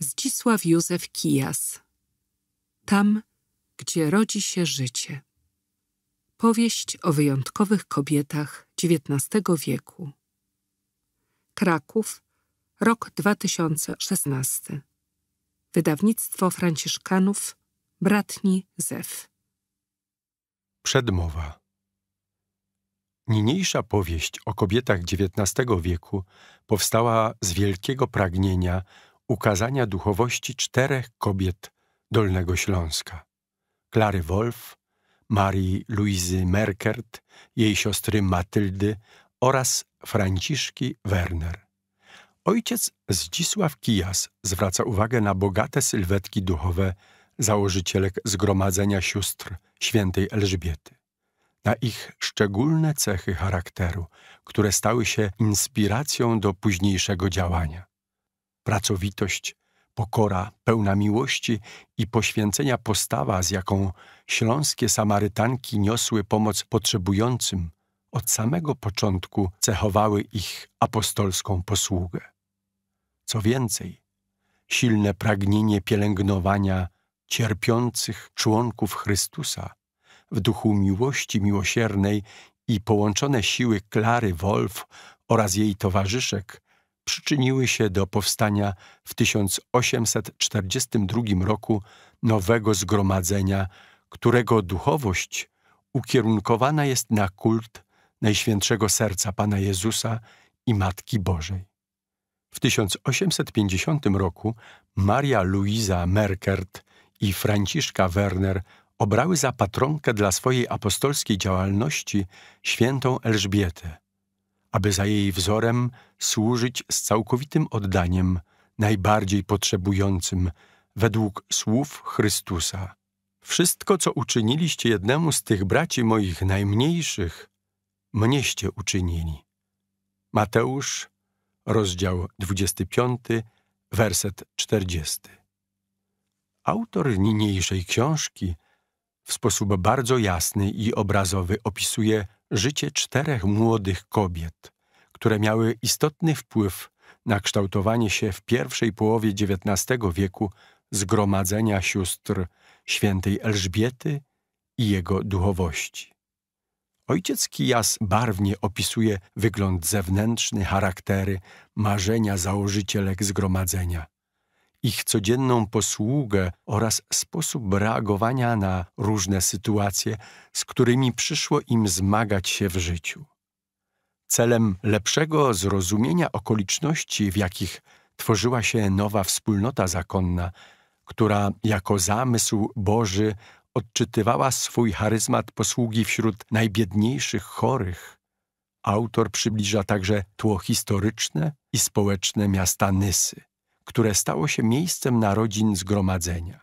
Zdzisław Józef Kijas Tam, gdzie rodzi się życie Powieść o wyjątkowych kobietach XIX wieku Kraków, rok 2016 Wydawnictwo Franciszkanów, Bratni Zef Przedmowa Niniejsza powieść o kobietach XIX wieku powstała z wielkiego pragnienia ukazania duchowości czterech kobiet Dolnego Śląska. Klary Wolf, Marii Luizy Merkert, jej siostry Matyldy oraz Franciszki Werner. Ojciec Zdzisław Kijas zwraca uwagę na bogate sylwetki duchowe założycielek Zgromadzenia Sióstr Świętej Elżbiety, na ich szczególne cechy charakteru, które stały się inspiracją do późniejszego działania pracowitość, pokora, pełna miłości i poświęcenia postawa, z jaką śląskie Samarytanki niosły pomoc potrzebującym, od samego początku cechowały ich apostolską posługę. Co więcej, silne pragnienie pielęgnowania cierpiących członków Chrystusa w duchu miłości miłosiernej i połączone siły Klary Wolf oraz jej towarzyszek przyczyniły się do powstania w 1842 roku nowego zgromadzenia, którego duchowość ukierunkowana jest na kult Najświętszego Serca Pana Jezusa i Matki Bożej. W 1850 roku Maria Luisa Merkert i Franciszka Werner obrały za patronkę dla swojej apostolskiej działalności świętą Elżbietę – aby za jej wzorem służyć z całkowitym oddaniem najbardziej potrzebującym, według słów Chrystusa. Wszystko, co uczyniliście jednemu z tych braci moich najmniejszych, mnieście uczynili. Mateusz, rozdział 25, werset 40. Autor niniejszej książki w sposób bardzo jasny i obrazowy opisuje życie czterech młodych kobiet, które miały istotny wpływ na kształtowanie się w pierwszej połowie XIX wieku zgromadzenia sióstr świętej Elżbiety i jego duchowości. Ojciec Kijas barwnie opisuje wygląd zewnętrzny, charaktery, marzenia założycielek zgromadzenia ich codzienną posługę oraz sposób reagowania na różne sytuacje, z którymi przyszło im zmagać się w życiu. Celem lepszego zrozumienia okoliczności, w jakich tworzyła się nowa wspólnota zakonna, która jako zamysł Boży odczytywała swój charyzmat posługi wśród najbiedniejszych chorych, autor przybliża także tło historyczne i społeczne miasta Nysy które stało się miejscem narodzin zgromadzenia.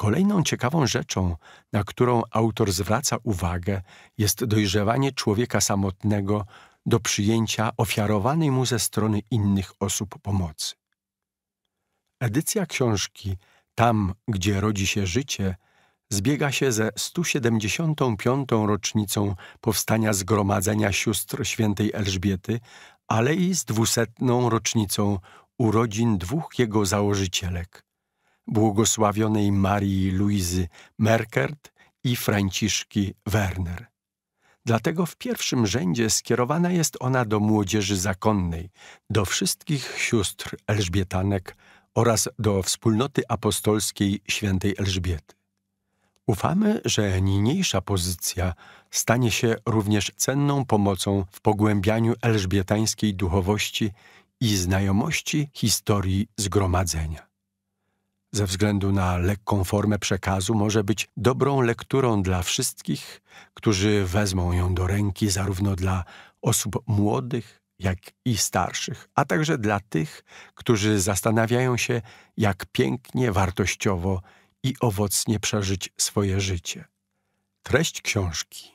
Kolejną ciekawą rzeczą, na którą autor zwraca uwagę, jest dojrzewanie człowieka samotnego do przyjęcia ofiarowanej mu ze strony innych osób pomocy. Edycja książki Tam, gdzie rodzi się życie zbiega się ze 175. rocznicą powstania Zgromadzenia Sióstr Świętej Elżbiety, ale i z 200. rocznicą urodzin dwóch jego założycielek, błogosławionej Marii Luizy Merkert i Franciszki Werner. Dlatego w pierwszym rzędzie skierowana jest ona do młodzieży zakonnej, do wszystkich sióstr Elżbietanek oraz do wspólnoty apostolskiej świętej Elżbiety. Ufamy, że niniejsza pozycja stanie się również cenną pomocą w pogłębianiu elżbietańskiej duchowości i znajomości historii zgromadzenia. Ze względu na lekką formę przekazu może być dobrą lekturą dla wszystkich, którzy wezmą ją do ręki, zarówno dla osób młodych, jak i starszych, a także dla tych, którzy zastanawiają się, jak pięknie, wartościowo i owocnie przeżyć swoje życie. Treść książki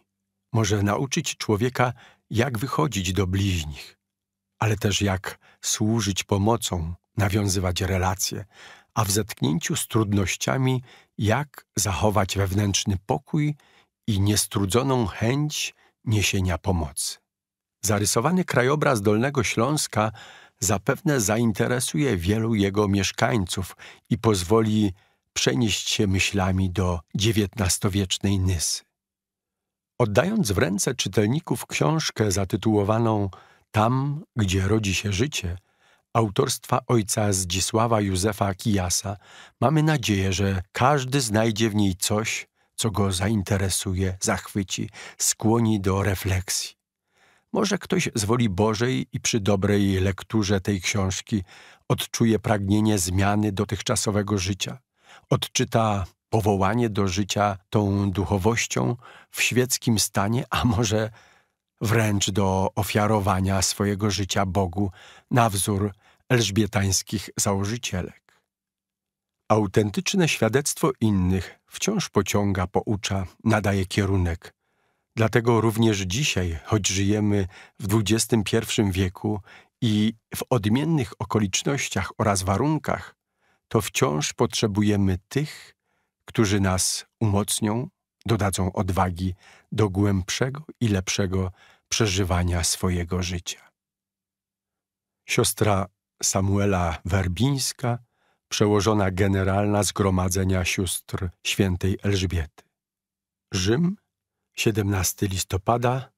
może nauczyć człowieka, jak wychodzić do bliźnich, ale też jak służyć pomocą, nawiązywać relacje, a w zetknięciu z trudnościami, jak zachować wewnętrzny pokój i niestrudzoną chęć niesienia pomocy. Zarysowany krajobraz Dolnego Śląska zapewne zainteresuje wielu jego mieszkańców i pozwoli przenieść się myślami do XIX-wiecznej Nysy. Oddając w ręce czytelników książkę zatytułowaną tam, gdzie rodzi się życie, autorstwa ojca Zdzisława Józefa Kijasa, mamy nadzieję, że każdy znajdzie w niej coś, co go zainteresuje, zachwyci, skłoni do refleksji. Może ktoś z woli Bożej i przy dobrej lekturze tej książki odczuje pragnienie zmiany dotychczasowego życia, odczyta powołanie do życia tą duchowością w świeckim stanie, a może wręcz do ofiarowania swojego życia Bogu na wzór elżbietańskich założycielek. Autentyczne świadectwo innych wciąż pociąga, poucza, nadaje kierunek. Dlatego również dzisiaj, choć żyjemy w XXI wieku i w odmiennych okolicznościach oraz warunkach, to wciąż potrzebujemy tych, którzy nas umocnią, dodadzą odwagi do głębszego i lepszego przeżywania swojego życia. Siostra Samuela Werbińska, przełożona generalna Zgromadzenia Sióstr Świętej Elżbiety. Rzym, 17 listopada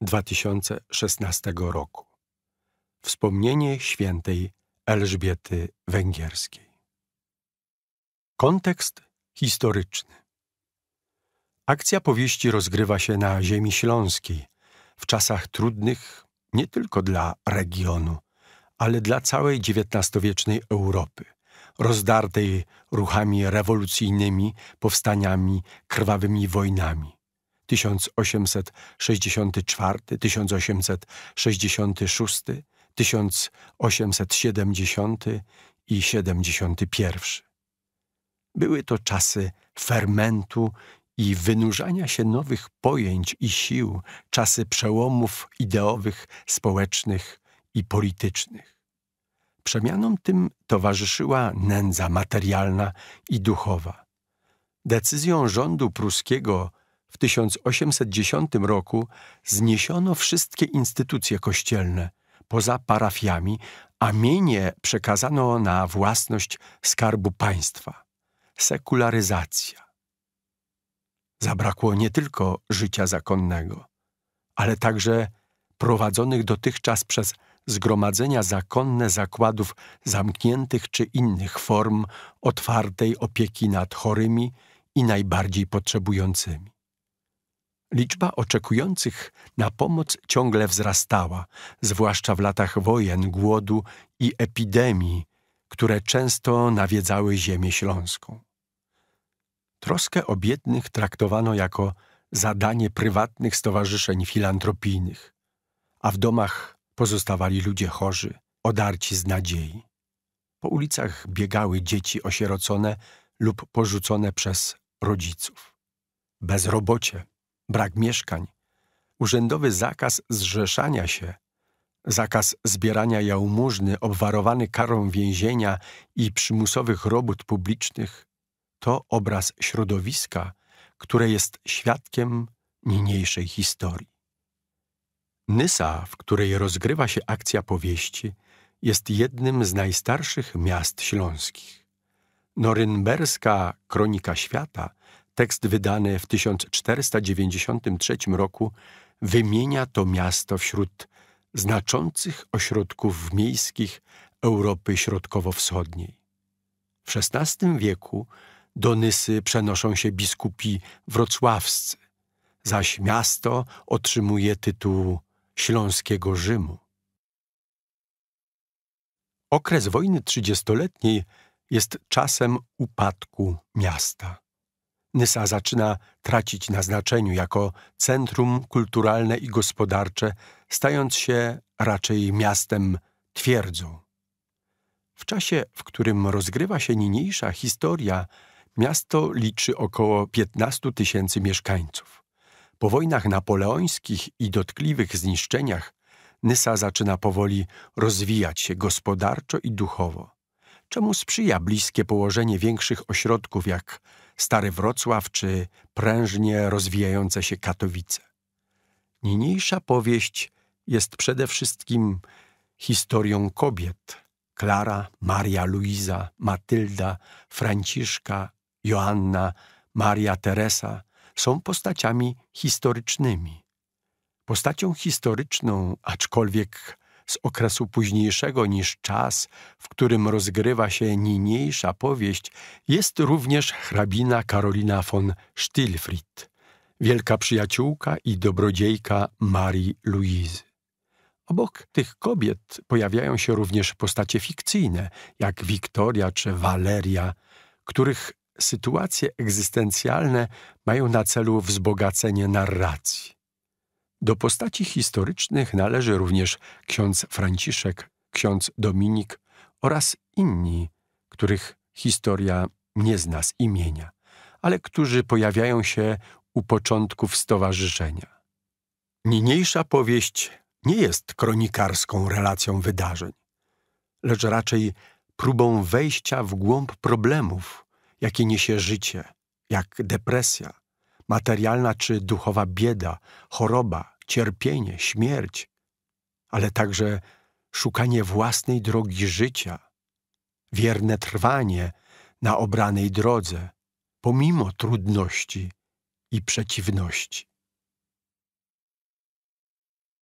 2016 roku. Wspomnienie świętej Elżbiety Węgierskiej. Kontekst historyczny. Akcja powieści rozgrywa się na ziemi śląskiej, w czasach trudnych nie tylko dla regionu, ale dla całej XIX-wiecznej Europy, rozdartej ruchami rewolucyjnymi, powstaniami, krwawymi wojnami. 1864, 1866, 1870 i 71. Były to czasy fermentu i wynurzania się nowych pojęć i sił, czasy przełomów ideowych, społecznych i politycznych. Przemianom tym towarzyszyła nędza materialna i duchowa. Decyzją rządu pruskiego w 1810 roku zniesiono wszystkie instytucje kościelne poza parafiami, a mienie przekazano na własność skarbu państwa. Sekularyzacja zabrakło nie tylko życia zakonnego, ale także prowadzonych dotychczas przez zgromadzenia zakonne zakładów zamkniętych czy innych form otwartej opieki nad chorymi i najbardziej potrzebującymi. Liczba oczekujących na pomoc ciągle wzrastała, zwłaszcza w latach wojen, głodu i epidemii, które często nawiedzały ziemię śląską. Troskę o biednych traktowano jako zadanie prywatnych stowarzyszeń filantropijnych, a w domach pozostawali ludzie chorzy, odarci z nadziei. Po ulicach biegały dzieci osierocone lub porzucone przez rodziców. Bezrobocie, brak mieszkań, urzędowy zakaz zrzeszania się, zakaz zbierania jałmużny obwarowany karą więzienia i przymusowych robót publicznych to obraz środowiska, które jest świadkiem niniejszej historii. Nysa, w której rozgrywa się akcja powieści, jest jednym z najstarszych miast śląskich. Norymberska Kronika Świata, tekst wydany w 1493 roku, wymienia to miasto wśród znaczących ośrodków miejskich Europy Środkowo-Wschodniej. W XVI wieku do Nysy przenoszą się biskupi wrocławscy, zaś miasto otrzymuje tytuł Śląskiego Rzymu. Okres wojny trzydziestoletniej jest czasem upadku miasta. Nysa zaczyna tracić na znaczeniu jako centrum kulturalne i gospodarcze, stając się raczej miastem twierdzą. W czasie, w którym rozgrywa się niniejsza historia, Miasto liczy około 15 tysięcy mieszkańców. Po wojnach napoleońskich i dotkliwych zniszczeniach Nysa zaczyna powoli rozwijać się gospodarczo i duchowo, czemu sprzyja bliskie położenie większych ośrodków jak Stary Wrocław czy prężnie rozwijające się Katowice. Niniejsza powieść jest przede wszystkim historią kobiet. Klara, Maria Luiza, Matylda, Franciszka, Joanna, Maria Teresa są postaciami historycznymi. Postacią historyczną, aczkolwiek z okresu późniejszego niż czas, w którym rozgrywa się niniejsza powieść, jest również hrabina Karolina von Stilfried, wielka przyjaciółka i dobrodziejka Marii Louise. Obok tych kobiet pojawiają się również postacie fikcyjne, jak Wiktoria czy Waleria, których sytuacje egzystencjalne mają na celu wzbogacenie narracji. Do postaci historycznych należy również ksiądz Franciszek, ksiądz Dominik oraz inni, których historia nie zna z imienia, ale którzy pojawiają się u początków stowarzyszenia. Niniejsza powieść nie jest kronikarską relacją wydarzeń, lecz raczej próbą wejścia w głąb problemów, jakie niesie życie, jak depresja, materialna czy duchowa bieda, choroba, cierpienie, śmierć, ale także szukanie własnej drogi życia, wierne trwanie na obranej drodze, pomimo trudności i przeciwności.